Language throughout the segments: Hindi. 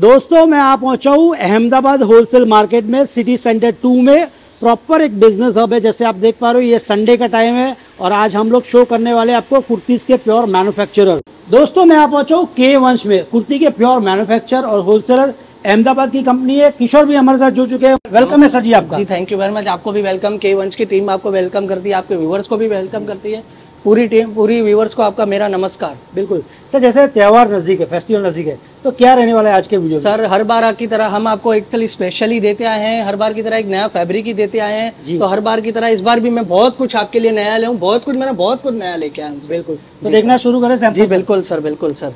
दोस्तों मैं आप पहुंचा हूँ अहमदाबाद होलसेल मार्केट में सिटी सेंटर टू में प्रॉपर एक बिजनेस हब है जैसे आप देख पा रहे हो ये संडे का टाइम है और आज हम लोग शो करने वाले आपको कुर्तीज़ के प्योर मैन्युफैक्चरर दोस्तों मैं आप पहुंचा हूँ के वंश में कुर्ती के प्योर मैनुफेक्चर और होलसेलर अहमदाबाद की कंपनी है किशोर भी हमारे साथ जुड़ चुके हैं वेलकम है सर जी आपका जी थैंक यू वेरी मच आपको भी वेलकम के वंश की टीम आपको वेलकम करती है आपके व्यूवर्स को भी वेलकम करती है पूरी टीम पूरी व्यूवर्स को आपका मेरा नमस्कार बिल्कुल सर जैसे त्यौहार नज़दीक है फेस्टिवल नज़दीक है तो क्या रहने वाला है आज के वीडियो सर हर बार की तरह हम आपको एक्चुअली स्पेशली देते आए हैं हर बार की तरह एक नया फैब्रिक ही देते आए हैं तो हर बार की तरह इस बार भी मैं बहुत कुछ आपके लिए नया ले हूँ बहुत कुछ मैंने बहुत कुछ नया लेके आया हूँ बिल्कुल तो देखना शुरू करें जी बिल्कुल सर बिल्कुल सर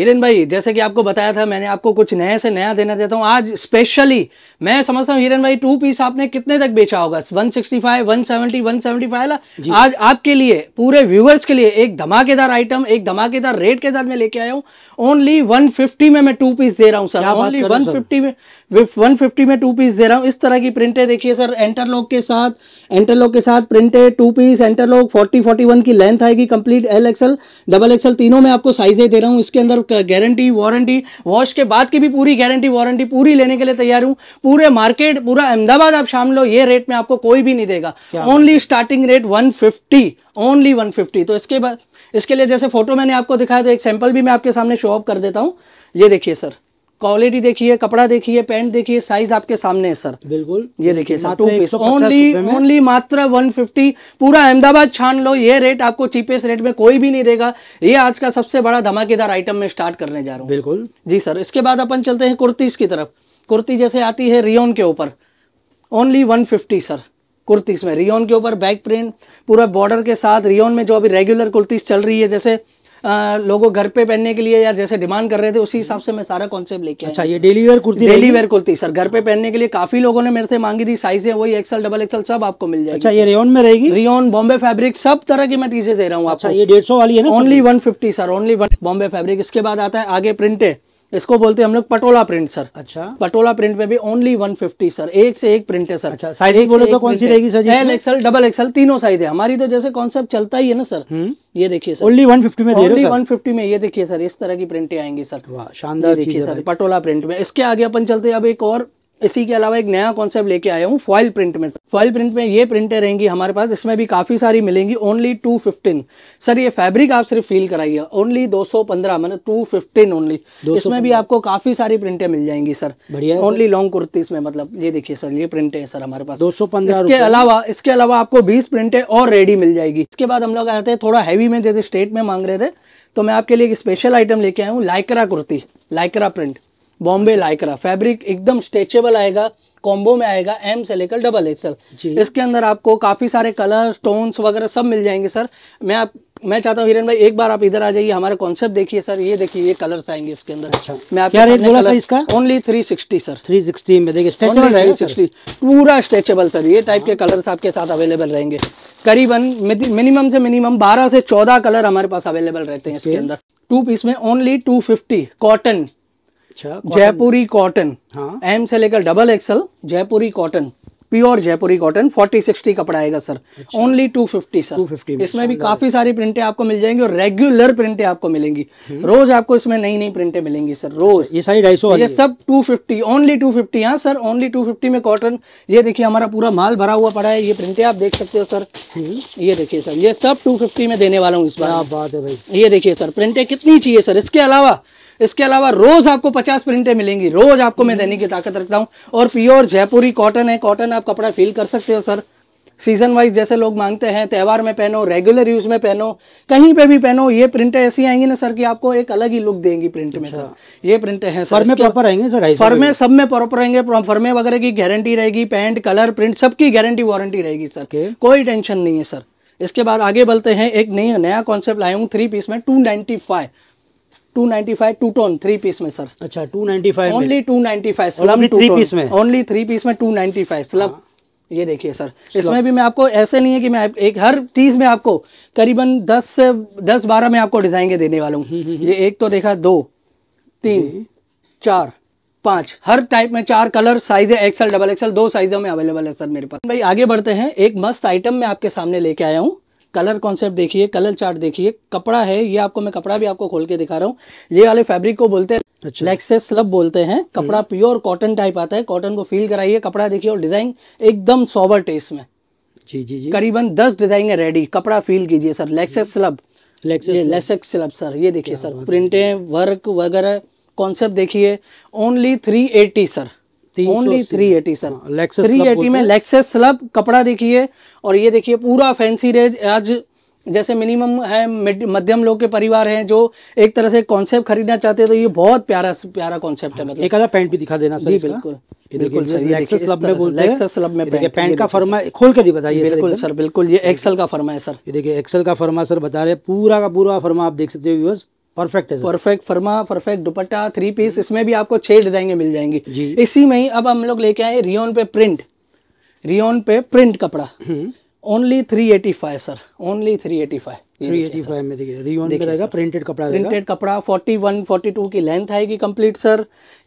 हिरेन भाई जैसे कि आपको बताया था मैंने आपको कुछ नए से नया देना चाहता हूँ आज स्पेशली मैं समझता हूँ हिरेन भाई टू पीस आपने कितने तक बेचा होगा 165, 170, 175 आज आपके लिए पूरे व्यूवर्स के लिए एक धमाकेदार आइटम एक धमाकेदार रेट के साथ मैं लेके आया हूँ ओनली 150 में मैं टू पीस दे रहा हूँ सर ओनली वन में वन में टू पीस दे रहा हूँ इस तरह की प्रिंटे देखिए सर एंटरलॉक के साथ एंटरलॉक के साथ printed two piece interlock forty forty की लेंथ आएगी complete L XL double XL तीनों में आपको साइजे दे रहा हूँ इसके अंदर गारंटी वारंटी वॉश के बाद की भी पूरी गारंटी वारंटी पूरी लेने के लिए तैयार हूँ पूरे मार्केट पूरा अहमदाबाद आप शाम लो ये रेट में आपको कोई भी नहीं देगा only starting rate one only one तो इसके बाद इसके लिए जैसे फोटो मैंने आपको दिखाया तो एक सैंपल भी मैं आपके सामने शो ऑफ कर देता हूँ ये देखिए सर क्वालिटी देखिए कपड़ा देखिए पैंट देखिए साइज आपके सामने है सर बिल्कुल ये देखिए sir two piece only only मात्र 150 पूरा अहमदाबाद छान लो ये रेट आपको चीपेस्ट रेट में कोई भी नहीं देगा ये आज का सबसे बड़ा धमाकेदार आइटम में स्टार्ट करने जा रहा हूँ बिल्कुल जी सर इसके बाद अपन चलते हैं कुर्तीज की तरफ कुर्ती जैसे आती है रियोन के ऊपर ओनली वन सर कुर्तीस में रियोन के ऊपर बैक प्रिंट पूरा बॉर्डर के साथ रियोन में जो अभी रेगुलर कुर्तीस चल रही है जैसे लोगों घर पे पहनने के लिए या जैसे डिमांड कर रहे थे उसी हिसाब से मैं सारा कॉन्सेप्ट लेके अच्छा ये daily wear kurti daily wear kurti sir घर पे पहनने के लिए काफी लोगों ने मेरे से मांगी थी है वही एक्सल डबल एक्सल सब आपको मिल जाए अच्छा ये रियोन में रहेगी रियोन बॉम्बे फेब्रिक सब तरह की मैं चीजें दे रहा हूँ अच्छा ये डेढ़ वाली है only one sir only one Bombay fabric इसके बाद आता है आगे प्रिंटे इसको बोलते हैं हम लोग पटोला प्रिंट सर अच्छा पटोला प्रिंट में भी ओनली 150 सर एक से एक प्रिंट है सर अच्छा साइज एक बोले तो कौन सी रहेगी sir L XL double XL तीनों साइज है हमारी तो जैसे कॉन्सेप्ट चलता ही है ना सर हम्म। ये देखिए सर ओनली 150 में ओनली 150 में ये देखिए सर इस तरह की प्रिंटे आएंगी सर शानदार देखिए सर पटोला प्रिंट में इसके आगे अपन चलते अब एक और इसी के अलावा एक नया कॉन्सेप्ट लेके आया हूँ फॉइल प्रिंट में फॉइल प्रिंट में ये प्रिंटें रहेंगी हमारे पास इसमें भी काफ़ी सारी मिलेंगी ओनली टू फिफ्टीन सर ये फैब्रिक आप सिर्फ फील कराइए ओनली दो सौ पंद्रह मतलब टू फिफ्टीन ओनली इसमें भी आपको काफ़ी सारी प्रिंटें मिल जाएंगी सर बढ़िया ओनली लॉन्ग कुर्ती में मतलब ये देखिए सर ये प्रिंटें सर हमारे पास दो सौ पंद्रह इसके अलावा इसके अलावा आपको बीस प्रिंटें और रेडी मिल जाएगी इसके बाद हम लोग आए थे थोड़ा हैवी में जैसे स्टेट में मांग रहे थे तो मैं आपके लिए एक स्पेशल आइटम लेके आया हूँ Lycra kurti Lycra print Bombay Lycra fabric एकदम स्ट्रेचेबल आएगा कॉम्बो में आएगा एम से लेकर डबल एक्सल इसके अंदर आपको काफ़ी सारे कलर स्टोन्स वगैरह सब मिल जाएंगे सर मैं आप मैं चाहता हूँ हिरन भाई एक बार आप इधर आ जाइए हमारे कॉन्सेप्ट देखिए सर ये देखिए ये कलर्स आएंगे इसके अंदर अच्छा मैं आप क्या रेट बोला सर इसका ओनली सिक्सटी सर सिक्सटी में देखिए स्ट्रेचेबल थ्री सिक्सटी पूरा स्ट्रेचेबल सर ये टाइप के कलर्स आपके साथ अवेलेबल रहेंगे करीबन मिनिमम से मिनिमम बारह से चौदह कलर हमारे पास अवेलेबल रहते हैं इसके अंदर टू पीस में ओनली टू फिफ्टी कॉटन अच्छा जयपुरी कॉटन हाँ एम से लेकर double XL Jaipuri cotton pure जयपुरी कॉटन 40 60 कपड़ा आएगा sir only two fifty sir two इसमें भी काफी सारी प्रिंटे आपको मिल जाएंगी और रेगुलर प्रिंटे आपको मिलेंगी हम्म। रोज आपको इसमें नई नई प्रिंटे मिलेंगी सर अच्छा, रोज ये सारी ढाई सौ ये सब 250 ओनली फिफ्टी हाँ सर ओनली 250 में कॉटन ये देखिए हमारा पूरा माल भरा हुआ पड़ा है ये प्रिंटे आप देख सकते हो सर हम्म। ये देखिए सर ये सब टू में देने वाला हूँ इस बार बात है भाई ये देखिए सर प्रिंटे कितनी चाहिए सर इसके अलावा इसके अलावा रोज आपको पचास प्रिंटें मिलेंगी रोज आपको मैं हम्म। देने की ताकत रखता हूँ और प्योर जयपुरी कॉटन है कॉटन आप कपड़ा फील कर सकते हो सर सीजन वाइज जैसे लोग मांगते हैं त्यौहार में पहनो रेगुलर यूज में पहनो कहीं पे भी पहनो ये प्रिंटें ऐसी आएंगी ना सर कि आपको एक अलग ही लुक देंगी प्रिंट में अच्छा। सर ये प्रिंटें हैं सर में प्रॉपर आएंगे सर फर्मे सब में प्रॉपर रहेंगे फर्मे वगैरह की गारंटी रहेगी पैंट कलर प्रिंट सबकी गारंटी वारंटी रहेगी सर कोई टेंशन नहीं है सर इसके बाद आगे बढ़ते हैं एक नया नया कॉन्सेप्ट लाया हूँ थ्री पीस में two ninety five two ninety five two tone three piece में सर अच्छा two ninety five only two ninety five स्लम थ्री पीस में ओनली थ्री पीस में टू नाइन्टी फाइव स्लम ये देखिए सर इसमें भी मैं आपको ऐसे नहीं है कि मैं एक हर चीज में आपको करीबन दस से दस बारह में आपको डिजाइन देने वाला हूँ हम्म, हम्म, हम्म। ये एक तो देखा दो तीन चार पांच हर टाइप में चार कलर साइज है एक्सएल डबल एक्सएल दो साइजों में अवेलेबल है सर मेरे पास भाई आगे बढ़ते हैं एक मस्त आइटम मैं आपके सामने लेके आया हूँ कलर कॉन्सेप्ट देखिए कलर चार्ट देखिए कपड़ा है ये आपको मैं कपड़ा भी आपको खोल के दिखा रहा हूँ ये वाले फैब्रिक को बोलते हैं अच्छा। लेक्सेस स्लब बोलते हैं हम्म। कपड़ा प्योर कॉटन टाइप आता है कॉटन को फील कराइए कपड़ा देखिए और डिजाइन एकदम सोबर टेस्ट में जी जी जी करीबन दस डिजाइन है रेडी कपड़ा फील कीजिए सर लेक्सेस स्लब लेक्सेस स्लब सर ये देखिए सर प्रिंटे वर्क वगैरह कॉन्सेप्ट देखिए only three eighty sir only sir three eighty में लेक्सेस स्लब कपड़ा देखिए और ये देखिए पूरा फैंसी रेंज आज जैसे मिनिमम है मध्यम लोग के परिवार हैं जो एक तरह से कॉन्सेप्ट खरीदना चाहते हैं तो ये बहुत प्यारा प्यारा कॉन्सेप्ट है हाँ, मतलब एक आधा पैंट भी दिखा देना सर जी बिल्कुल बिल्कुल में पैंट का फर्मा खोल के बताइए बिल्कुल सर बिल्कुल ये एक्सल का फर्मा है सर ये देखिए एक्सल का फर्मा सर बता रहे पूरा का पूरा फर्मा आप देख सकते हो व्यूअर्स परफेक्ट है परफेक्ट फर्मा परफेक्ट दुपट्टा थ्री पीस इसमें भी आपको छह डिजाइन मिल जाएंगी जी इसी में ही अब हम लोग लेके आए रियोन पे प्रिंट रियोन पे प्रिंट कपड़ा only three eighty five sir only three eighty five three eighty five में देखिए रियोन पे रहेगा प्रिंटेड कपड़ा प्रिंटेड कपड़ा फोर्टी वन फोर्टी टू की लेंथ आएगी कंप्लीट सर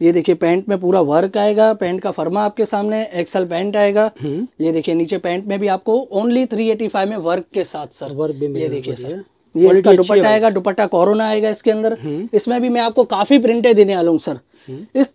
ये देखिए पैंट में पूरा वर्क आएगा पैंट का फर्मा आपके सामने एक्सल पैंट आएगा हम्म। ये देखिए नीचे पैंट में भी आपको ओनली थ्री एटी फाइव में वर्क के साथ सर वर्क भी ये देखिए सर ये इसका दुपट्टा आएगा दुपट्टा कोरोना आएगा इसके अंदर हम्म। इसमें भी मैं आपको काफी प्रिंटे देने वाला हूँ सर हम्म। इस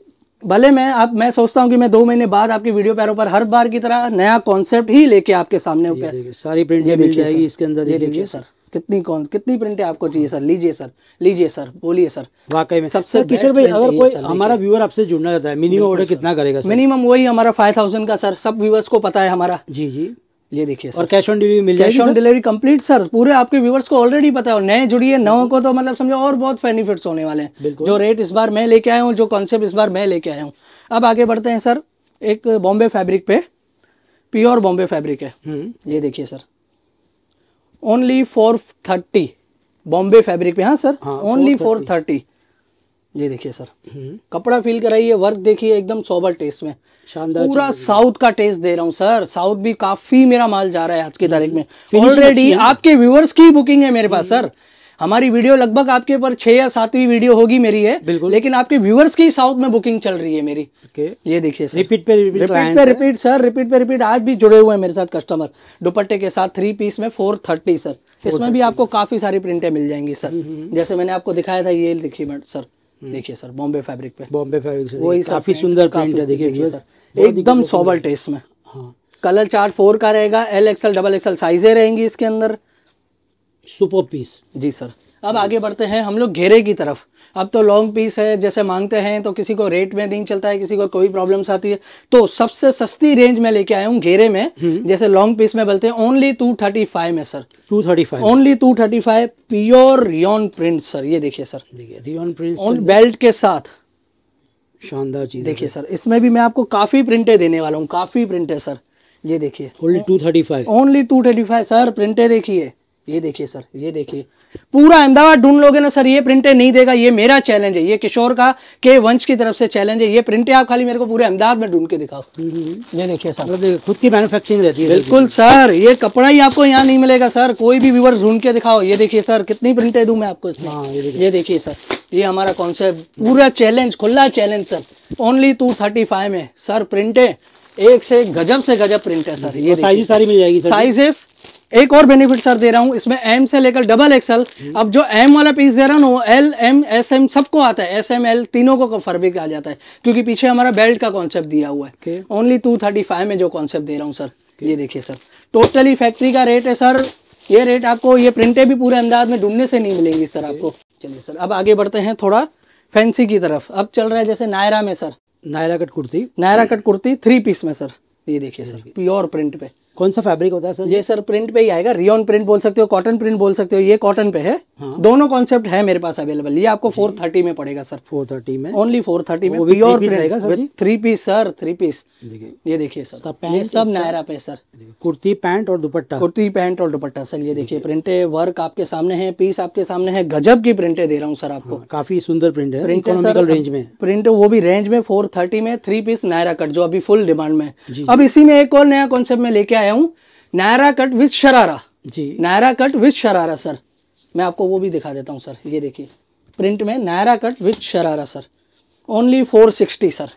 भले मैं आप मैं सोचता हूँ कि मैं दो महीने बाद आपकी वीडियो पैरों पर हर बार की तरह नया कॉन्सेप्ट ही लेके आपके सामने ये सारी प्रिंट ये मिल जाएगी इसके अंदर ये देखिए सर कितनी कौन कितनी प्रिंटे आपको हाँ। चाहिए सर लीजिए सर लीजिए सर बोलिए सर वाकई में सबसे किशोर भाई अगर कोई हमारा व्यूअर आपसे जुड़ना चाहता है मिनिमम ऑर्डर कितना करेगा मिनिमम वही हमारा फाइव थाउजेंड का सर सब व्यूअर्स को पता है हमारा जी जी ये देखिए और कैश ऑन डिलीवरी मिल जाएगी cash on delivery complete sir पूरे आपके व्यूवर्स को ऑलरेडी पता है नए जुड़िए नौ को तो मतलब समझो और बहुत बेनिफिट्स होने वाले हैं जो रेट इस बार मैं लेके आया हूँ जो कॉन्सेप्ट इस बार मैं लेके आया हूँ अब आगे बढ़ते हैं सर एक बॉम्बे फैब्रिक पे प्योर बॉम्बे फैब्रिक है हम्म। ये देखिए sir only four thirty Bombay fabric पे हाँ सर ओनली फोर थर्टी ये देखिए सर हम्म। कपड़ा फील कराइए वर्क देखिए एकदम सोबर टेस्ट में पूरा साउथ का टेस्ट दे रहा हूँ सर साउथ भी काफी मेरा माल जा रहा है आज की तारीख में ऑलरेडी hmm. आपके व्यूअर्स की बुकिंग है मेरे पास सर hmm. हमारी वीडियो लगभग आपके ऊपर छह या सातवीं वीडियो होगी मेरी है बिल्कुल लेकिन आपके व्यूअर्स की साउथ में बुकिंग चल रही है मेरी ये देखिए रिपीट पे रिपीट, रिपीट पे रिपीट सर रिपीट पे रिपीट आज भी जुड़े हुए हैं मेरे साथ कस्टमर दुपट्टे के साथ थ्री पीस में फोर थर्टी सर इसमें भी आपको काफी सारी प्रिंटे मिल जाएंगी सर hmm, जैसे मैंने आपको दिखाया था ये देखिए सर हम्म। देखिए सर बॉम्बे फैब्रिक पे बॉम्बे फैब्रिक वही काफी सुंदर प्रिंट है देखिए सर एकदम सोबल टेस्ट में हाँ कलर चार्ट फोर का रहेगा एल एक्सएल डबल एक्सएल साइजे रहेंगी इसके अंदर सुपर पीस जी सर अब आगे बढ़ते हैं हम लोग घेरे की तरफ अब तो लॉन्ग पीस है जैसे मांगते हैं तो किसी को रेट में नहीं चलता है किसी को कोई प्रॉब्लम्स आती है तो सबसे सस्ती रेंज में लेके आया हूँ घेरे में हम्म। जैसे लॉन्ग पीस में बोलते हैं ओनली टू थर्टी फाइव में sir two thirty five only two thirty five pure rayon print sir ये देखिए सर रियोन प्रिंट बेल्ट के साथ शानदार चीज देखिए सर इसमें भी मैं आपको काफी प्रिंटे देने वाला हूँ काफी प्रिंटे सर ये देखिए only two thirty five only two thirty five sir प्रिंटे देखिए ये देखिए सर ये देखिए पूरा अहमदाबाद ढूंढ लोगे ना सर ये प्रिंटे नहीं देगा ये मेरा चैलेंज है ये किशोर का के वंश की तरफ से चैलेंज है ये प्रिंटे आप खाली मेरे को पूरे अहमदाबाद में ढूंढ के दिखाओ ये देखिए सर मतलब खुद की मैन्युफैक्चरिंग रहती है बिल्कुल सर ये कपड़ा ही आपको यहाँ नहीं मिलेगा सर कोई भी व्यूवर ढूंढ के दिखाओ ये देखिए सर कितनी प्रिंटे दू मैं आपको हाँ, ये देखिए सर ये हमारा कॉन्सेप्ट पूरा चैलेंज खुला challenge sir only two thirty five में सर प्रिंटे एक से गजब से गजब प्रिंट है सर ये साइज सारी मिल जाएगी साइजेस एक और बेनिफिट सर दे रहा हूँ इसमें एम से लेकर डबल एक्सएल हम्म। अब जो एम वाला पीस दे रहा ना वो एल एम एस एम सबको आता है एस एम एल तीनों को फर्बिक आ जाता है क्योंकि पीछे हमारा बेल्ट का कॉन्सेप्ट दिया हुआ है ओनली टू थर्टी फाइव में जो कॉन्सेप्ट दे रहा हूँ सर ये देखिए सर टोटली फैक्ट्री का रेट है सर ये रेट आपको ये प्रिंटे भी पूरे अंदाज में ढूंढने से नहीं मिलेंगी सर आपको चलिए सर अब आगे बढ़ते हैं थोड़ा फैंसी की तरफ अब चल रहा है जैसे नायरा में sir Naira cut kurti Naira cut kurti three piece में सर ये देखिए सर प्योर प्रिंट पे कौन सा फैब्रिक होता है सर ये सर प्रिंट पे ही आएगा रियोन प्रिंट बोल सकते हो कॉटन प्रिंट बोल सकते हो ये कॉटन पे है हाँ। दोनों कॉन्सेप्ट है मेरे पास अवेलेबल ये आपको फोर थर्टी में पड़ेगा सर फोर थर्टी में ओनली फोर थर्टी में pure three piece sir three piece ये देखिए सर ये सब नायरा पे सर कुर्ती पैंट और दुपट्टा कुर्ती पैंट और दुपट्टा सर ये देखिए प्रिंटे वर्क आपके सामने है पीस आपके सामने है गजब की प्रिंटे दे रहा हूँ सर आपको हाँ, काफी सुंदर प्रिंट है प्रिंट रेंज में प्रिंट वो भी रेंज में फोर थर्टी में थ्री पीस नायरा कट जो अभी फुल डिमांड में अब इसी में एक और नया कॉन्सेप्ट में लेके आया आया हूँ नायरा कट विथ शरारा जी Naira cut with sharara sir मैं आपको वो भी दिखा देता हूँ सर ये देखिए प्रिंट में Naira cut with sharara sir only four sixty sir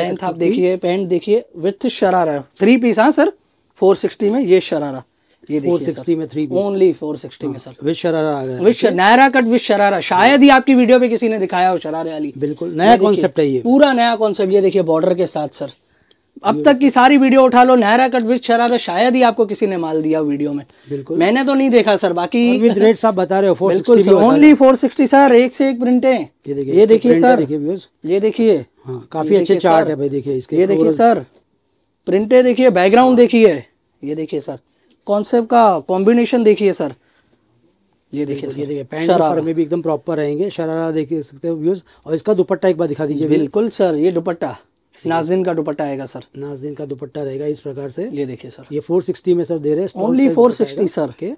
length आप देखिए पेंट देखिए विथ शरारा थ्री पीस हाँ सर फोर सिक्सटी में ये शरारा ये फोर सिक्सटी में थ्री ओनली फोर सिक्सटी में हाँ, सर विथ शरारा आ गया with Naira cut with sharara शायद ही आपकी वीडियो पे किसी ने दिखाया हो शरारे वाली बिल्कुल नया कॉन्सेप्ट है ये पूरा नया कॉन्सेप्ट ये देखिए बॉर्डर के साथ सर अब तक की सारी वीडियो उठा लो नहरा कट विद शराब शायद ही आपको किसी ने माल दिया वीडियो में बिल्कुल मैंने तो नहीं देखा सर बाकी विद रेट साहब बता रहे हो बिल्कुल ओनली फोर सिक्सटी सर एक से एक प्रिंट है ये देखिए सर ये देखिए हाँ, काफी अच्छे चार्ट है भाई देखिए इसके ये देखिए सर प्रिंटे देखिए बैकग्राउंड देखिए ये देखिए सर कॉन्सेप्ट का कॉम्बिनेशन देखिए सर ये देखिए ये देखिए पैंट और में भी एकदम प्रॉपर रहेंगे शरारा देखिए सकते हो व्यूज और इसका दुपट्टा एक बार दिखा दीजिए बिल्कुल सर ये दुपट्टा नाजिन का दुपट्टा आएगा सर नाजिन का दुपट्टा रहेगा इस प्रकार से ये देखिए सर ये 460 में सर दे रहे हैं ओनली 460 सर के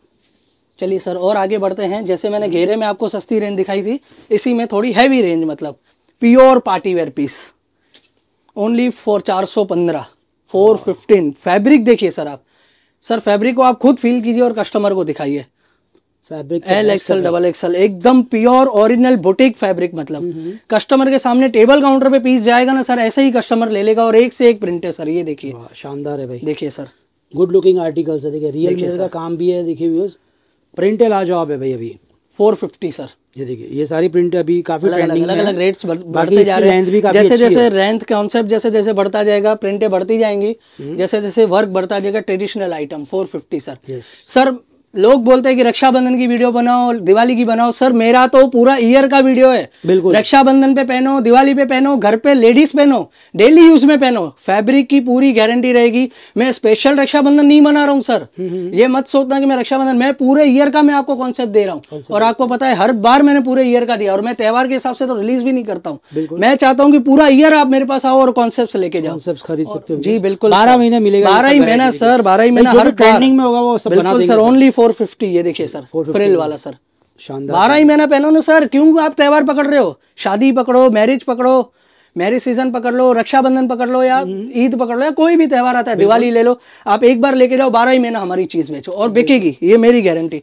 चलिए सर और आगे बढ़ते हैं जैसे मैंने घेरे में आपको सस्ती रेंज दिखाई थी इसी में थोड़ी हैवी रेंज मतलब pure party wear piece only four चार सौ पंद्रह फोर फिफ्टीन फैब्रिक देखिए सर आप सर फैब्रिक को आप खुद फील कीजिए और कस्टमर को दिखाइए fabric L XL double XL एकदम प्योर ओरिजिनल बुटीक फैब्रिक मतलब कस्टमर हम्म, हम्म। के सामने टेबल काउंटर पे पीस जाएगा ना सर ऐसे ही कस्टमर ले लेगा और एक से एक प्रिंट है सर ये देखिए शानदार है भाई देखिए सर गुड लुकिंग आर्टिकल है देखिए रियल का काम भी है देखिए व्यूज प्रिंट लाजवाब है भाई अभी फोर फिफ्टी सर ये देखिए ये सारी प्रिंट अभी काफी अलग अलग अलग अलग रेट्स बढ़ते जा रहे हैं भी काफी जैसे जैसे रेंथ कॉन्सेप्ट जैसे जैसे बढ़ता जाएगा प्रिंटे बढ़ती जाएंगी हम्म। जैसे जैसे वर्क बढ़ता जाएगा traditional item four fifty sir sir लोग बोलते हैं कि रक्षाबंधन की वीडियो बनाओ दिवाली की बनाओ सर मेरा तो पूरा ईयर का वीडियो है बिल्कुल रक्षाबंधन पे पहनो दिवाली पे पहनो घर पे लेडीज पहनो डेली यूज में पहनो फैब्रिक की पूरी गारंटी रहेगी मैं स्पेशल रक्षाबंधन नहीं मना रहा हूँ सर हम्म, हम्म, हम्म। ये मत सोचना कि मैं रक्षाबंधन मैं पूरे ईयर का मैं आपको कॉन्सेप्ट दे रहा हूँ और आपको पता है हर बार मैंने पूरे ईयर का दिया और मैं त्यौहार के हिसाब से तो रिलीज भी नहीं करता हूँ मैं चाहता हूँ कि पूरा ईयर आप मेरे पास आओ और कॉन्सेप्ट लेके जाओ खरीद सकते हो जी बिल्कुल बारह महीने मिलेगा बारह ही महीना सर बारह ही महीना हर ट्रेनिंग में होगा वो बिल्कुल सर ओनली फोर फिफ्टी ये देखिए सर फ्रिल वाला सर शानदार बारह ही महीना पहनो ना सर क्यों आप त्यौहार पकड़ रहे हो शादी पकड़ो मैरिज पकड़ो मैरिज सीजन पकड़ लो रक्षाबंधन पकड़ लो या हम्म। ईद पकड़ लो या कोई भी त्यौहार आता है दिवाली ले लो आप एक बार लेके जाओ बारह ही महीना हमारी चीज बेचो और बिकेगी ये मेरी guarantee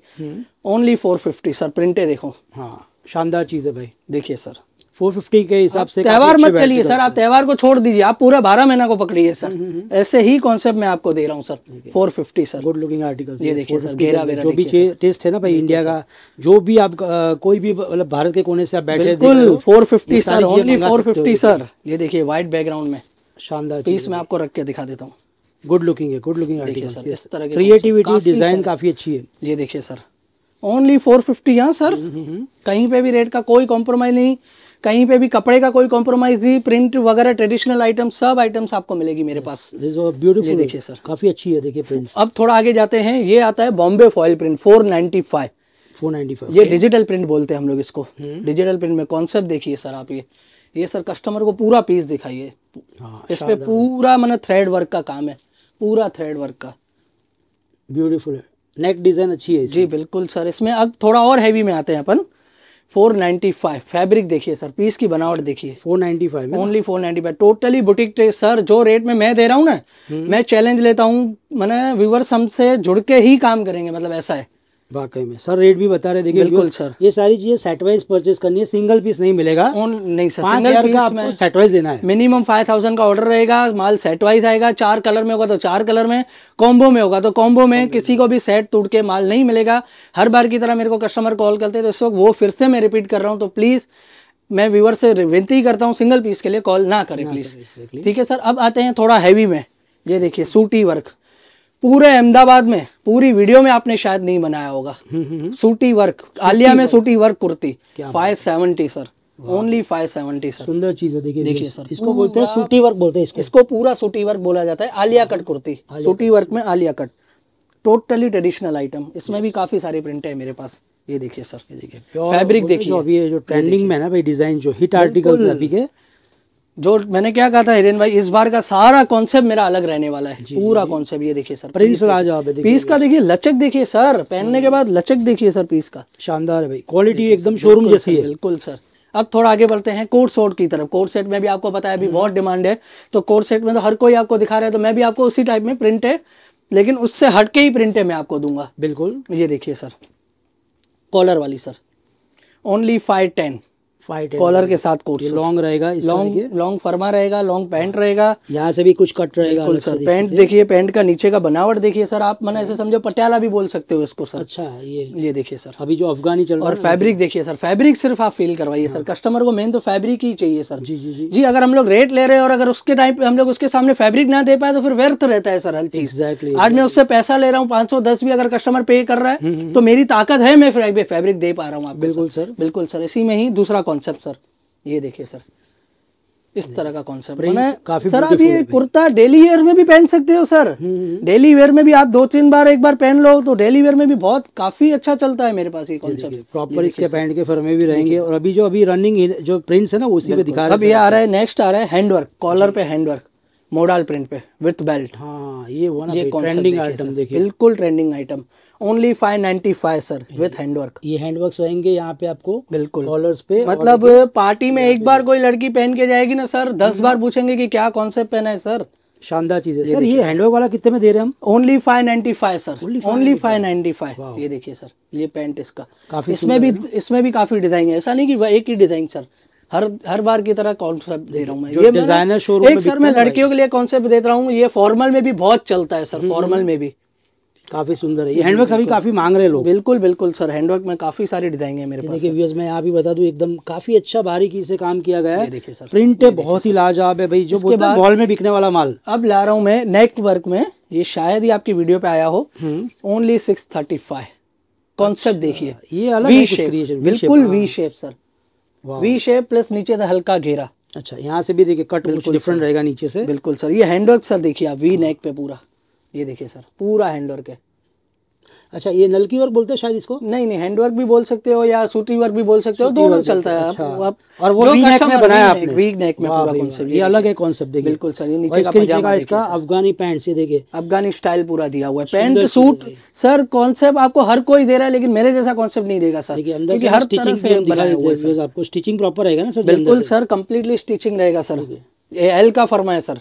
only four fifty sir प्रिंटे देखो हाँ शानदार चीज है भाई देखिए सर फोर फिफ्टी के हिसाब से त्यौहार मत चलिए सर आप त्यौहार को छोड़ दीजिए आप पूरा बारह महीना को पकड़िए सर हम्म, हम्म, हम्म। ऐसे ही कॉन्सेप्ट मैं आपको दे रहा हूँ sir four fifty sir good looking article ये देखिए सर घेरा वेरा जो भी टेस्ट है ना भाई इंडिया का जो भी आप कोई भी मतलब भारत के कोने से आप बैठे बिल्कुल four fifty sir four fifty sir ये देखिए व्हाइट बैकग्राउंड में शानदार पीस मैं आपको रख के दिखा देता हूँ गुड लुकिंग है गुड लुकिंग आर्टिकल इस तरह की क्रिएटिविटी डिजाइन काफी अच्छी है ये देखिए सर ओनली फोर फिफ्टी यहाँ सर कहीं पे भी रेट का कोई कॉम्प्रोमाइज नहीं कहीं पे भी कपड़े का कोई कॉम्प्रोमाइज ही प्रिंट वगैरह ट्रेडिशनल आइटम सब आइटम्स आपको मिलेगी मेरे पास ब्यूटीफुल देखिए सर काफी अच्छी है देखिए प्रिंट अब थोड़ा आगे जाते हैं ये आता है Bombay foil print four ninety five four ninety five ये डिजिटल प्रिंट बोलते हैं हम लोग इसको डिजिटल हम्म। प्रिंट में कॉन्सेप्ट देखिए सर आप ये ये सर कस्टमर को पूरा पीस दिखाइए हाँ, इस पे पूरा मैंने थ्रेड वर्क का काम है पूरा थ्रेड वर्क का ब्यूटीफुल है नेक डिजाइन अच्छी है जी बिल्कुल सर इसमें अब थोड़ा और हैवी में आते हैं अपन 495 फैब्रिक देखिए सर पीस की बनावट देखिए 495 में ओनली 495 टोटली बुटीक सर जो रेट में मैं दे रहा हूँ ना हम्म। मैं चैलेंज लेता हूँ मैंने व्यूवर्स हमसे जुड़ के ही काम करेंगे मतलब ऐसा है वाकई में सर रेट भी बता रहे देखिए बिल्कुल सर ये सारी चीजें सेट वाइज परचेज करनी है सिंगल पीस नहीं मिलेगा नहीं सर का आपको है मिनिमम फाइव थाउजेंड का ऑर्डर रहेगा माल सेट वाइज आएगा चार कलर में होगा तो चार कलर में कॉम्बो में होगा तो कॉम्बो में किसी को भी सेट टूट के माल नहीं मिलेगा हर बार की तरह मेरे को कस्टमर कॉल करते तो इस वक्त वो फिर से मैं रिपीट कर रहा हूँ तो प्लीज़ मैं व्यूवर से विनती करता हूँ सिंगल पीस के लिए कॉल ना करें प्लीज़ ठीक है सर अब आते हैं थोड़ा हैवी में ये देखिए सूटी वर्क पूरे अहमदाबाद में पूरी वीडियो में आपने शायद नहीं बनाया होगा हम्म, हम्म, हम्म। सूटी वर्क आलिया में सूटी work kurti five seventy sir only five seventy sir सुंदर चीज है देखिए देखिए सर इसको बोलते हैं सूटी वर्क बोलते हैं इसको पूरा सूटी वर्क बोला जाता है आलिया कट कुर्ती सूटी वर्क में Alia cut totally traditional item इसमें भी काफी सारे प्रिंट है मेरे पास ये देखिए सर ये देखिए फैब्रिक देखिए अभी जो ट्रेंडिंग में ना भाई डिजाइन जो हिट आर्टिकल अभी के जो मैंने क्या कहा था हिरेन भाई इस बार का सारा कॉन्सेप्ट मेरा अलग रहने वाला है पूरा कॉन्सेप्ट ये देखिए सर प्रिंस लाजवाब पीस का देखिए लचक देखिए सर पहनने के हम्म। बाद लचक देखिए सर पीस का शानदार है भाई क्वालिटी एकदम शोरूम जैसी है बिल्कुल सर अब थोड़ा आगे बढ़ते हैं कोर्ट सोट की तरफ कोर्ट सेट में भी आपको पता है अभी हम्म। बहुत डिमांड है तो कोर्ट सेट में तो हर कोई आपको दिखा रहा है तो मैं भी आपको उसी टाइप में प्रिंट है लेकिन उससे हटके ही प्रिंट है मैं आपको दूंगा बिल्कुल ये देखिए सर कॉलर वाली sir only five ten white collar के साथ कोट लॉन्ग रहेगा लॉन्ग लॉन्ग फर्मा रहेगा लॉन्ग पैंट हाँ। रहेगा यहाँ से भी कुछ कट रहेगा सर पैंट देखिए पैंट का नीचे का बनावट देखिए सर आप मैंने ऐसे समझो पटियाला भी बोल सकते हो इसको सर अच्छा ये ये देखिए सर अभी जो अफगानी चल और फैब्रिक देखिए सर फैब्रिक सिर्फ आप फील करवाइए हाँ। सर कस्टमर को मेन तो फैब्रिक ही चाहिए सर जी जी जी अगर हम लोग रेट ले रहे हैं और अगर उसके टाइम हम लोग उसके सामने फैब्रिक ना दे पाए तो फिर व्यर्थ रहता है सर हल्की एक्जैक्टली आज मैं उससे पैसा ले रहा हूँ पांच सौ दस भी अगर कस्टमर पे कर रहा है हम्म, हम्म। तो मेरी ताकत है मैं फैब्रिक दे पा रहा हूँ आप बिल्कुल सर बिल्कुल सर इसी में ही दूसरा कौन कॉन्सेप्ट सर ये देखिए सर इस तरह का कॉन्सेप्ट काफी सर आप ये कुर्ता डेली वेयर में भी पहन सकते हो सर डेली वेयर में भी आप दो तीन बार एक बार पहन लो तो डेली वेयर में भी बहुत काफी अच्छा चलता है मेरे पास ये कॉन्सेप्ट प्रॉपर इसके पैंट के में भी रहेंगे और अभी जो अभी रनिंग जो प्रिंट्स है ना उसी पे दिखा अब ये आ रहा है नेक्स्ट आ रहा है हैंडवर्क कॉलर पे हैंडवर्क मोडाल प्रिंट पे विथ बेल्ट हाँ ये ये ट्रेंडिंग आइटम देखिए बिल्कुल trending item only five ninety five sir with handwork ये हैंडवर्क रहेंगे यहाँ पे आपको बिल्कुल कॉलर्स पे मतलब पार्टी में एक बार कोई लड़की पहन के जाएगी ना सर दस हम्म। बार पूछेंगे कि क्या कॉन्सेप्ट पहना है सर शानदार चीज है सर ये हैंडवर्क वाला कितने में दे रहे हम only five ninety five sir only five ninety five ये देखिए सर ये पैंट इसका काफी इसमें भी इसमें भी काफी डिजाइन है ऐसा नहीं कि वह एक ही डिजाइन सर हर हर बार की तरह कॉन्सेप्ट दे रहा हूँ मैं ये डिजाइनर शोरूम एक सर मैं लड़कियों के लिए कॉन्सेप्ट दे रहा हूँ ये फॉर्मल में भी बहुत चलता है सर फॉर्मल हम्म, हम्म। में भी काफी सुंदर है ये हैंडवर्क सभी काफी मांग रहे लोग बिल्कुल बिल्कुल सर हैंडवर्क में काफी सारे डिजाइन है मेरे पास व्यूअर्स मैं यहाँ भी बता दू एकदम काफी अच्छा बारीकी से काम किया गया है देखिए सर प्रिंट बहुत ही लाजवाब है भाई जो बोलते हैं मॉल में बिकने वाला माल अब ला रहा हूँ मैं नेक वर्क में ये शायद ही आपकी वीडियो पे आया हो only six thirty five concept देखिए ये अलग बिल्कुल V shape sir V shape plus नीचे से हल्का घेरा अच्छा यहाँ से भी देखिए कट बिल्कुल डिफरेंट रहेगा नीचे से बिल्कुल सर ये हैंडवर्क सर देखिए आप वी नेक पे पूरा ये देखिए सर पूरा हैंडवर्क है अच्छा ये नलकी वर्क बोलते हो शायद इसको नहीं नहीं हैंड वर्क भी बोल सकते हो या सूटी वर्क भी बोल सकते हो दोनों चलता है आप, अच्छा। और वो वी नेक में बनाया आपने वी नेक में पूरा कॉन्सेप्ट ये अलग है कॉन्सेप्ट देखिए बिल्कुल सर ये नीचे का पजामा इसका अफगानी पैंट से देखिए अफगानी स्टाइल पूरा दिया हुआ है पैंट सूट सर कॉन्सेप्ट आपको हर कोई दे रहा है लेकिन मेरे जैसा कॉन्सेप्ट नहीं देगा सर क्योंकि हर स्टिचिंग से बनाया हुआ है आपको स्टिचिंग प्रॉपर रहेगा ना सर बिल्कुल सर कंप्लीटली स्टिचिंग रहेगा सर ये एल का फर्मा है सर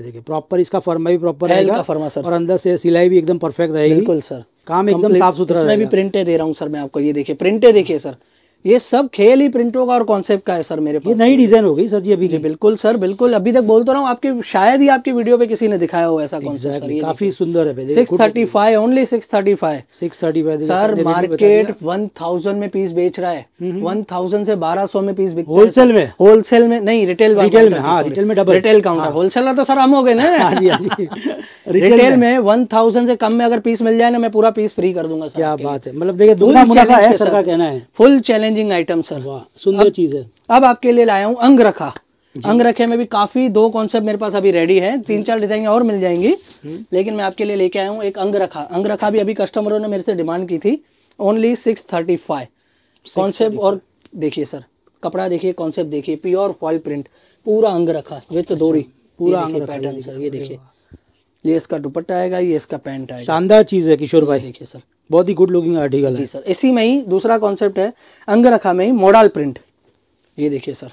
देखिए प्रॉपर इसका फर्मा भी प्रॉपर रहेगा और अंदर से सिलाई भी एकदम परफेक्ट रहेगी बिल्कुल सर काम एकदम साफ सुथरा इसमें भी प्रिंटे दे रहा हूँ सर मैं आपको ये देखिए प्रिंटे देखिए सर ये सब खेल ही प्रिंटों का और कॉन्सेप्ट का है सर मेरे पास ये नई डिजाइन हो गई सर जी अभी जी बिल्कुल सर बिल्कुल अभी तक बोलता रहा हूँ आपके शायद ही आपकी वीडियो पे किसी ने दिखाया हो ऐसा exactly, काफी सुंदर है only six thirty five six thirty five sir market one thousand में पीस बेच रहा है वन हम्म, थाउजेंड हम्म। से बारह सौ में पीस होलसेल में होलसेल में नहीं रिटेल रिटेल में रिटेल हाँ, में डबल रिटेल काउंटर होलसेलर तो सर हम हो गए ना रिटेल हाँ हाँ में वन थाउजेंड से कम में अगर पीस मिल जाए ना मैं पूरा पीस फ्री कर दूंगा क्या बात है मतलब देखिए दो का कहना है full challenge challenging item sir सुंदर चीज है अब आपके लिए लाया हूँ अंग रखा अंग रखे में भी काफी दो कॉन्सेप्ट मेरे पास अभी रेडी है तीन हम्म। चार डिजाइन और मिल जाएंगी हम्म। लेकिन मैं आपके लिए लेके आया हूँ एक अंग रखा अंग रखा भी अभी कस्टमरों ने मेरे से डिमांड की थी only six thirty five concept और देखिए सर कपड़ा देखिए कॉन्सेप्ट देखिए प्योर फॉल प्रिंट पूरा अंग रखा विथ दोरी पूरा अंग पैटर्न सर ये देखिए ये इसका दुपट्टा आएगा ये इसका पैंट आएगा शानदार चीज है किशोर भाई देखिए सर बहुत ही गुड लुकिंग आर्टिकल है सर इसी में ही दूसरा कॉन्सेप्ट है अंगरखा में ही मॉडल प्रिंट ये देखिए सर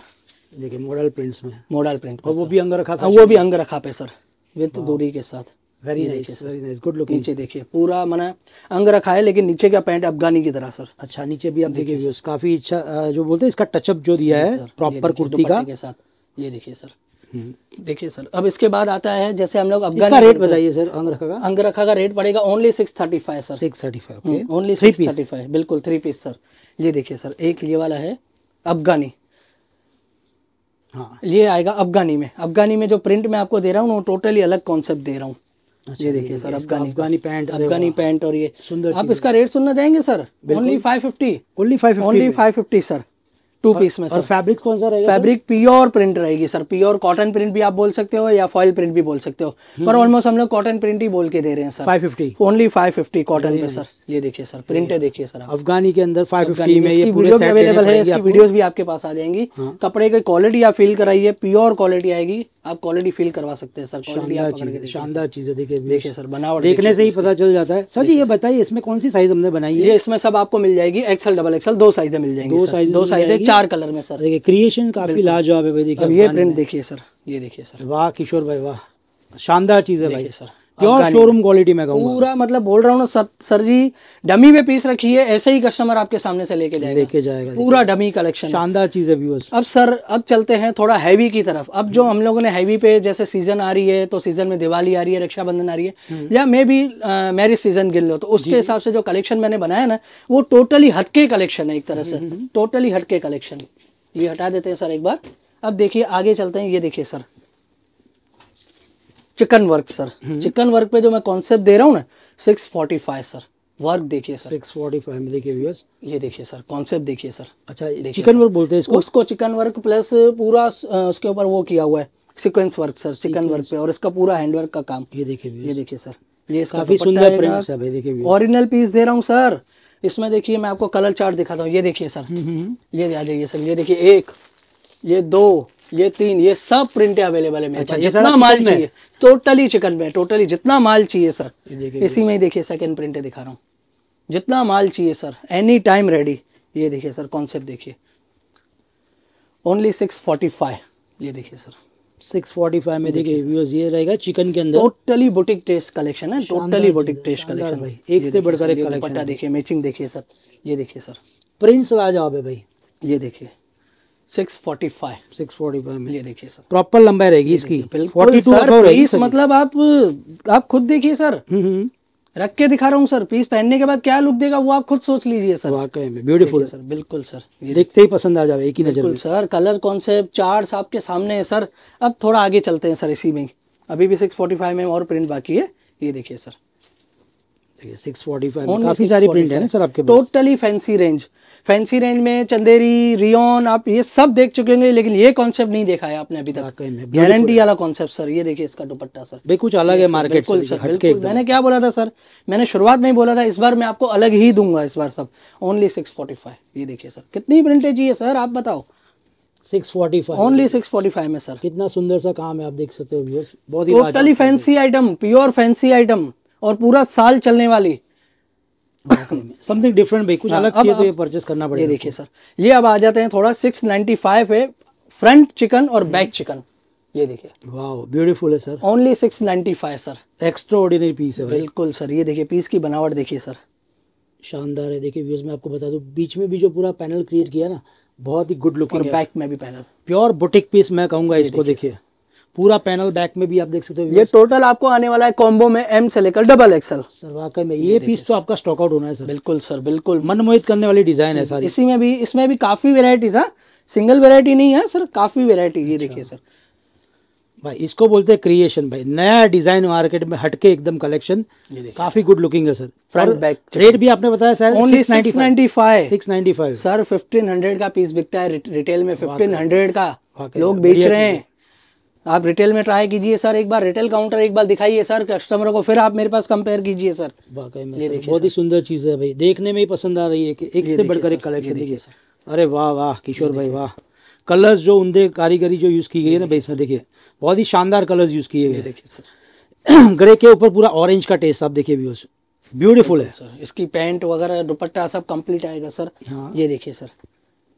देखिए मॉडल प्रिंट्स में मॉडल प्रिंट और वो भी अंगरखा हाँ वो भी अंगरखा पे सर विथ दूरी के साथ very nice very nice good looking नीचे देखिए पूरा मैंने अंगरखा है लेकिन नीचे का पैंट अफगानी की तरह सर अच्छा नीचे भी आप देखिए काफी अच्छा जो बोलते हैं इसका टचअप जो दिया है प्रॉपर कुर्ती का के साथ ये देखिए सर देखिए सर अब इसके बाद आता है जैसे हम लोग अफगान का रेट बताइए सर अंगरखा का अंगरखा का रेट पड़ेगा only six thirty five sir six thirty five only six thirty five बिल्कुल थ्री पीस सर ये देखिए सर एक ये वाला है अफगानी हाँ ये आएगा अफगानी में अफगानी में जो प्रिंट मैं आपको दे रहा हूँ वो टोटली अलग कॉन्सेप्ट दे रहा हूँ अच्छा, ये देखिए sir Afghani Afghani pant Afghani pant और ये सुंदर आप इसका रेट सुनना चाहेंगे sir only five fifty only five only five fifty sir two piece में सर फैब्रिक कौन सा रहेगा फैब्रिक प्योर प्रिंट रहेगी सर प्योर कॉटन प्रिंट भी आप बोल सकते हो या फॉइल प्रिंट भी बोल सकते हो हम्म। पर ऑलमोस्ट हम लोग कॉटन प्रिंट ही बोल के दे रहे हैं सर 550 ओनली 550 कॉटन पे सर ये देखिए सर प्रिंट देखिए सर अफगानी के अंदर 550 में ये पूरे अवेलेबल है इसकी वीडियोस भी आपके पास आ जाएंगी हाँ। कपड़े की क्वालिटी आप फील कराइए प्योर क्वालिटी आएगी आप क्वालिटी फील करवा सकते हैं सर क्वालिटी शानदार चीजें देखिए देखिए सर बनावट देखने से ही पता चल जाता है सर जी ये बताइए इसमें कौन सी साइज हमने बनाई है इसमें सब आपको मिल जाएगी एक्सएल डबल एक्सएल दो साइजें मिल जाएंगी दो साइज दो साइजें चार कलर में सर देखिए क्रिएशन काफी लाजवाब है भाई देखिए ये प्रिंट देखिए सर ये देखिए सर वाह किशोर भाई वाह शानदार चीज़ है भाई सर प्योर शोरूम क्वालिटी में पूरा मतलब बोल रहा हूँ सर, सर जी डमी में पीस रखी है ऐसे ही कस्टमर आपके सामने से लेके जाएगा लेके जाएगा पूरा डमी कलेक्शन शानदार चीज है व्यूअर्स अब सर अब चलते हैं थोड़ा हैवी की तरफ अब जो हम लोगों ने हैवी पे जैसे सीजन आ रही है तो सीजन में दिवाली आ रही है रक्षाबंधन आ रही है हम्म। या मे भी मैरिज सीजन गिर लो तो उसके हिसाब से जो कलेक्शन मैंने बनाया ना वो टोटली हटके कलेक्शन है एक तरह से टोटली हम्म, हम्म, हटके कलेक्शन ये हटा देते हैं सर एक बार अब देखिए आगे चलते हैं ये देखिए सर चिकन वर्क सर हम्म। चिकन वर्क पे जो मैं कॉन्सेप्ट दे रहा हूँ ना six forty five sir work देखिए सर सिक्स फोर्टी फाइव में देखिए व्यूअर्स ये देखिए सर कॉन्सेप्ट देखिए सर अच्छा चिकन वर्क बोलते हैं इसको उसको चिकन वर्क प्लस पूरा उसके ऊपर वो किया हुआ है sequence work sir chikan work पे और इसका पूरा हैंडवर्क का काम ये देखिए ये देखिए सर ये काफी सुंदर देखिए ओरिजिनल पीस दे रहा हूँ सर इसमें देखिए मैं आपको कलर चार्ट दिखाता हूँ ये देखिए सर हम्म, हम्म, ये आ जाइए सर ये देखिए एक ये दो ये तीन ये सब प्रिंटे अवेलेबल है अच्छा, जितना माल चाहिए टोटली चिकन में टोटली जितना माल चाहिए सर इसी में देखिए सेकंड प्रिंटे दिखा रहा हूँ जितना माल चाहिए सर एनी टाइम रेडी ये देखिए सर कॉन्सेप्ट देखिए ओनली सिक्स फोर्टी फाइव ये देखिए सर सिक्स फोर्टी फाइव में देखिए व्यूअर्स ये रहेगा चिकन के अंदर टोटली बुटीक टेस्ट कलेक्शन है टोटली बुटीक टेस्ट कलेक्शन भाई एक से बढ़कर एक कलेक्शन देखिए मैचिंग देखिए सर ये देखिए सर प्रिंट्स लाजवाब है भाई ये देखिए सिक्स प्रॉपर लंबाई रहेगी इसकी फोर्टी टू मतलब आप आप खुद देखिए सर हम्म, हम्म। रख के दिखा रहा हूँ सर पीस पहनने के बाद क्या लुक देगा वो आप खुद सोच लीजिए सर वाकई में ब्यूटीफुल सर बिल्कुल सर ये देखते ही पसंद आ जाए एक ही नजर सर कलर कॉन्सेप्ट चार्ट आपके सामने है सर अब थोड़ा आगे चलते हैं सर इसी में अभी भी सिक्स फोर्टी फाइव में और प्रिंट बाकी है ये देखिए सर सकती है सिक्स फोर्टी फाइव काफ़ी सारी प्रिंट है ना सर आपके totally fancy range fancy range में चंदेरी रियोन आप ये सब देख चुके होंगे लेकिन ये कॉन्सेप्ट नहीं देखा है आपने अभी तक गारंटी वाला कॉन्सेप्ट सर ये देखिए इसका दुपट्टा सर भाई कुछ अलग है मार्केट बिल्कुल सर बिल्कुल मैंने क्या बोला था सर मैंने शुरुआत में ही बोला था इस बार मैं आपको अलग ही दूंगा इस बार सब ओनली सिक्स ये देखिए सर कितनी प्रिंटेज चाहिए सर आप बताओ six forty five only six forty five में सर कितना सुंदर सा काम है आप देख सकते हो बहुत ही totally fancy item pure fancy item और पूरा साल चलने वाली समथिंग डिफरेंट भाई कुछ हाँ, अलग चाहिए तो ये परचेस करना पड़ेगा देखिए सर ये अब आ जाते हैं थोड़ा सिक्स नाइनटी फाइव है फ्रंट चिकन और बैक चिकन hmm. ये देखिए वाह ब्यूटीफुल है sir only six ninety five sir extraordinary piece है बिल्कुल सर ये देखिए पीस की बनावट देखिए सर शानदार है देखिए व्यूज में आपको बता दूं बीच में भी जो पूरा पैनल क्रिएट किया ना बहुत ही गुड लुकिंग बैक में भी पैनल प्योर बुटीक पीस मैं कहूँगा इसको देखिए पूरा पैनल बैक में भी आप देख सकते हो ये टोटल आपको आने वाला है कॉम्बो में एम से लेकर डबल एक्सल सर वाकई में ये, ये पीस तो आपका स्टॉक आउट होना है सर बिल्कुल सर बिल्कुल मनमोहित करने वाली डिजाइन है सर इसी में भी इसमें भी काफी वेराइटीज है सिंगल वेरायटी नहीं है सर काफी वेरायटी ये देखिए अच्छा। सर भाई इसको बोलते हैं क्रिएशन भाई नया डिजाइन मार्केट में हटके एकदम कलेक्शन काफी गुड लुकिंग है सर फ्रंट बैक रेट भी आपने बताया sir only sir fifteen hundred का पीस बिकता है रिटेल में फिफ्टीन हंड्रेड का लोग बेच रहे हैं आप रिटेल में ट्राई कीजिए सर एक बार रिटेल काउंटर एक बार दिखाइए सर कस्टमर को फिर आप मेरे पास कंपेयर कीजिए सर वाकई में बहुत ही सुंदर चीज़ है भाई देखने में ही पसंद आ रही है कि एक से बढ़कर एक कलेक्शन देखिए सर अरे वाह वाह किशोर भाई वाह कलर्स जो उनदे कारीगरी जो यूज़ की गई है ना भाई इसमें देखिए बहुत ही शानदार कलर्स यूज़ किए गए ग्रे के ऊपर पूरा ऑरेंज का टेस्ट आप देखिए व्यूज ब्यूटीफुल है सर इसकी पैंट वगैरह दुपट्टा सब कंप्लीट आएगा सर हाँ। ये देखिए सर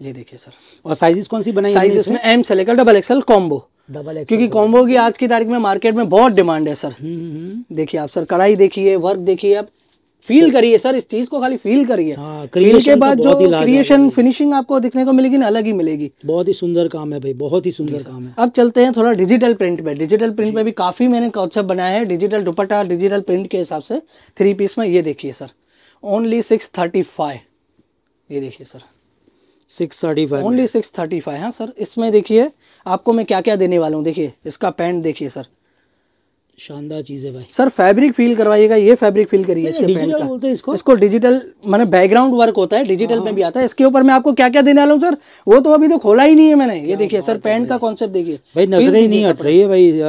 ये देखिए सर और साइजेस कौन सी बनाई साइजेस में एम से लेकर डबल एक्सएल कॉम्बो डबल क्योंकि कॉम्बो की आज की तारीख में मार्केट में बहुत डिमांड है सर हम्म, हम्म, हम्म। देखिए आप सर कढ़ाई देखिए वर्क देखिए आप फील करिए सर इस चीज को खाली फील करिए हाँ, के तो बाद जो क्रिएशन फिनिशिंग आपको दिखने को मिलेगी ना अलग ही मिलेगी बहुत ही सुंदर काम है भाई बहुत ही सुंदर काम है अब चलते हैं थोड़ा डिजिटल प्रिंट पे डिजिटल प्रिंट पे भी काफी मैंने कॉन्सेप्ट बनाया है डिजिटल दुपट्टा डिजिटल प्रिंट के हिसाब से थ्री पीस में ये देखिए sir only six thirty five ये देखिए sir six thirty five only six thirty five हाँ सर इसमें देखिए आपको मैं क्या क्या देने वाला हूँ देखिए इसका पैंट देखिए सर शानदार चीज़ है भाई सर फैब्रिक फील करवाइएगा ये फैब्रिक फील करिए इसके डिजिटल बोलते हैं इसको इसको डिजिटल मैंने बैकग्राउंड वर्क होता है डिजिटल में भी हाँ। आता है इसके ऊपर मैं आपको क्या क्या देने वाला हूँ सर वो तो अभी तो खोला ही नहीं है मैंने ये देखिए सर पैंट का कॉन्सेप्ट देखिए भाई नजर ही नहीं हट रही है भाई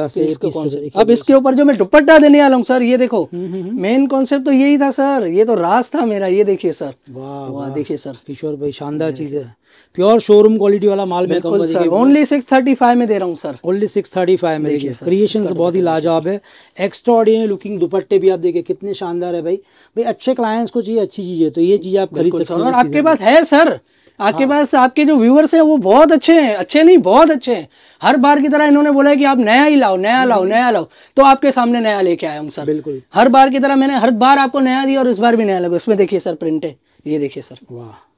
अब इसके ऊपर जो मैं दुपट्टा देने वाला हूँ सर ये देखो मेन हम्म, कॉन्सेप्ट हम्म, हम्म। तो यही था सर ये तो रास था मेरा ये देखिए सर वाह वाह देखिए सर किशोर भाई शानदार चीज़ है प्योर शोरूम क्वालिटी वाला माल मैं कहूँगा sir only six thirty five में दे रहा हूँ sir only six thirty five में देखिए क्रिएशन बहुत ही लाजवाब है एक्स्ट्रा ऑर्डिनरी लुकिंग दुपट्टे भी आप देखिए कितने शानदार है भाई भाई अच्छे क्लाइंट्स को चाहिए अच्छी चीज़ है तो ये चीज़ आप खरीद सकते हैं आपके पास है सर हाँ। आपके हाँ। पास आपके जो व्यूवर्स हैं वो बहुत अच्छे हैं अच्छे नहीं बहुत अच्छे हैं हर बार की तरह इन्होंने बोला है कि आप नया ही लाओ नया लाओ हम्म। नया लाओ तो आपके सामने नया लेके आया हूँ सर बिल्कुल हर बार की तरह मैंने हर बार आपको नया दिया और इस बार भी नया लगा उसमें देखिए सर प्रिंट है ये देखिए सर वाह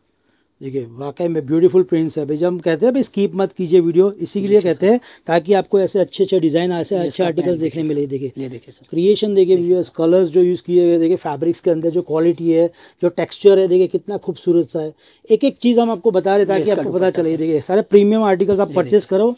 देखिए वाकई में ब्यूटीफुल प्रिंट्स है भाई जब हम कहते हैं भाई स्कीप मत कीजिए वीडियो इसी के लिए कहते हैं ताकि आपको ऐसे अच्छे अच्छे डिज़ाइन ऐसे अच्छे आर्टिकल्स देखने मिले देखिए ये देखिए सर क्रिएशन देखिए वीडियोस कलर्स जो यूज़ किए गए देखिए फैब्रिक्स के अंदर जो क्वालिटी है जो टेक्स्चर है देखिए कितना खूबसूरत सा है एक एक चीज़ हम आपको बता रहे ताकि आपको पता चले देखिए सारे प्रीमियम आर्टिकल्स आप परचेज करो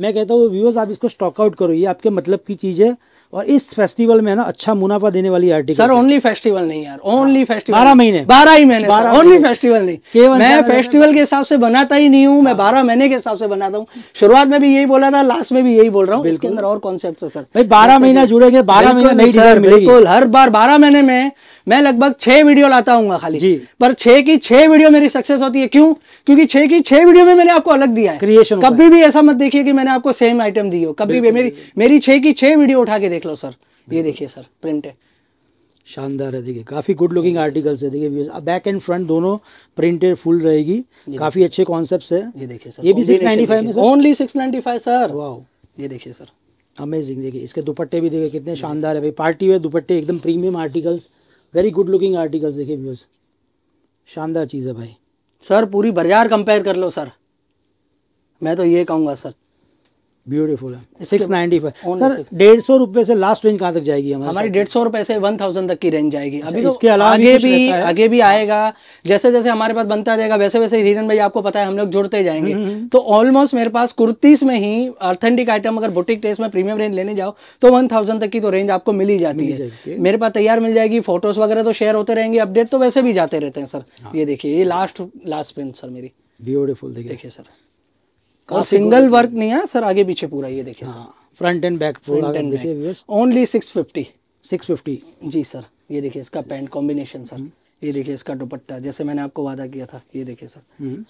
मैं कहता हूँ व्यूअर्स आप इसको स्टॉकआउट करो ये आपके मतलब की चीज़ है और इस फेस्टिवल में ना अच्छा मुनाफा देने वाली आर्टिकल सर ओनली फेस्टिवल नहीं यार ओनली फेस्टिवल हाँ। बारह महीने बारह ही महीने ओनली फेस्टिवल नहीं केवल मैं फेस्टिवल के हिसाब से बनाता ही नहीं हूँ मैं हाँ। बारह महीने के हिसाब से बनाता हूँ शुरुआत में भी यही बोला था लास्ट में भी यही बोल रहा हूँ इसके अंदर और कॉन्सेप्ट है सर भाई बारह महीना जुड़ेंगे बारह महीने नहीं सर बिल्कुल हर बार बारह महीने में मैं लगभग छह वीडियो लाता हूँ खाली जी पर छह की छह वीडियो मेरी सक्सेस होती है क्यों क्योंकि छह की छह वीडियो में मैंने आपको अलग दिया है क्रिएशन कभी भी ऐसा मत देखिए कि मैंने आपको सेम आइटम दी हो कभी भी मेरी मेरी छह की छह वीडियो उठा के देख देख लो सर ये देखिए सर प्रिंट है शानदार है देखिए काफ़ी गुड लुकिंग आर्टिकल्स है देखिए बैक एंड फ्रंट दोनों प्रिंटेड फुल रहेगी काफ़ी अच्छे कॉन्सेप्ट है ये देखिए सर ये भी सिक्स नाइन्टी फाइव में only six ninety five sir वाह ये देखिए सर अमेजिंग देखिए इसके दुपट्टे भी देखिए कितने शानदार है भाई पार्टी वेयर दुपट्टे एकदम premium articles very good looking articles देखिए व्यूज शानदार चीज़ है भाई सर पूरी बाजार कंपेयर कर लो सर मैं तो ये कहूँगा सर ब्यूटीफुल है सिक्स नाइन्टी फाइव सर डेढ़ सौ से लास्ट रेंज कहाँ तक जाएगी हमारे हमारी डेढ़ सौ रुपए से वन थाउजेंड तक की रेंज जाएगी अभी तो इसके अलावा आगे भी, भी आगे भी आएगा जैसे जैसे हमारे पास बनता जाएगा वैसे वैसे हिरन भाई आपको पता है हम लोग जुड़ते जाएंगे हम्म, हम्म। तो ऑलमोस्ट मेरे पास कुर्तीस में ही ऑथेंटिक आइटम अगर बुटीक टेस्ट में प्रीमियम रेंज लेने जाओ तो वन थाउजेंड तक की तो रेंज आपको मिल ही जाती है मेरे पास तैयार मिल जाएगी फोटोज वगैरह तो शेयर होते रहेंगे अपडेट तो वैसे भी जाते रहते हैं सर हाँ। ये देखिए ये लास्ट लास्ट प्रिंट सर मेरी ब्यूटीफुल देखिए सर और सिंगल वर्क नहीं है सर आगे पीछे पूरा ये देखिए फ्रंट एंड बैक देखिए only six fifty six fifty जी सर ये देखिए इसका पैंट कॉम्बिनेशन सर ये देखिए इसका दुपट्टा जैसे मैंने आपको वादा किया था ये देखिए सर हम्म।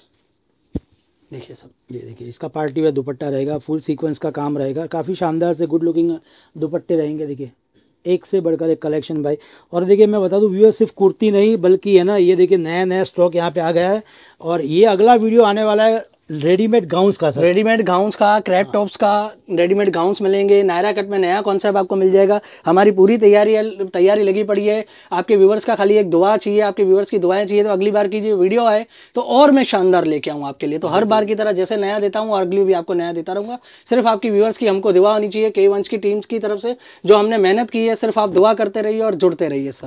देखिए सर ये देखिए इसका पार्टी वेयर दुपट्टा रहेगा फुल सीक्वेंस का काम रहेगा काफ़ी शानदार से गुड लुकिंग दुपट्टे रहेंगे देखिए एक से बढ़कर एक कलेक्शन भाई और देखिए मैं बता दूं व्यूअर सिर्फ कुर्ती नहीं बल्कि है ना ये देखिए नया नया स्टॉक यहाँ पे आ गया है और ये अगला वीडियो आने वाला है रेडीमेड गाउंस का सर रेडीमेड गाउंस का क्रैप टॉप्स हाँ। का रेडीमेड गाउंस मिलेंगे नायरा कट में नया कॉन्सेप्ट आपको मिल जाएगा हमारी पूरी तैयारी तैयारी लगी पड़ी है आपके व्यूवर्स का खाली एक दुआ चाहिए आपके व्यूवर्स की दुआएं चाहिए तो अगली बार की जो वीडियो आए तो और मैं शानदार लेके आऊँ आपके लिए तो हर बार की तरह जैसे नया देता हूँ और अगली भी आपको नया देता रहूँगा सिर्फ आपकी व्यूवर्स की हमको दुआ होनी चाहिए के वंश की टीम्स की तरफ से जो हमने मेहनत की है सिर्फ आप दुआ करते रहिए और जुड़ते रहिए सर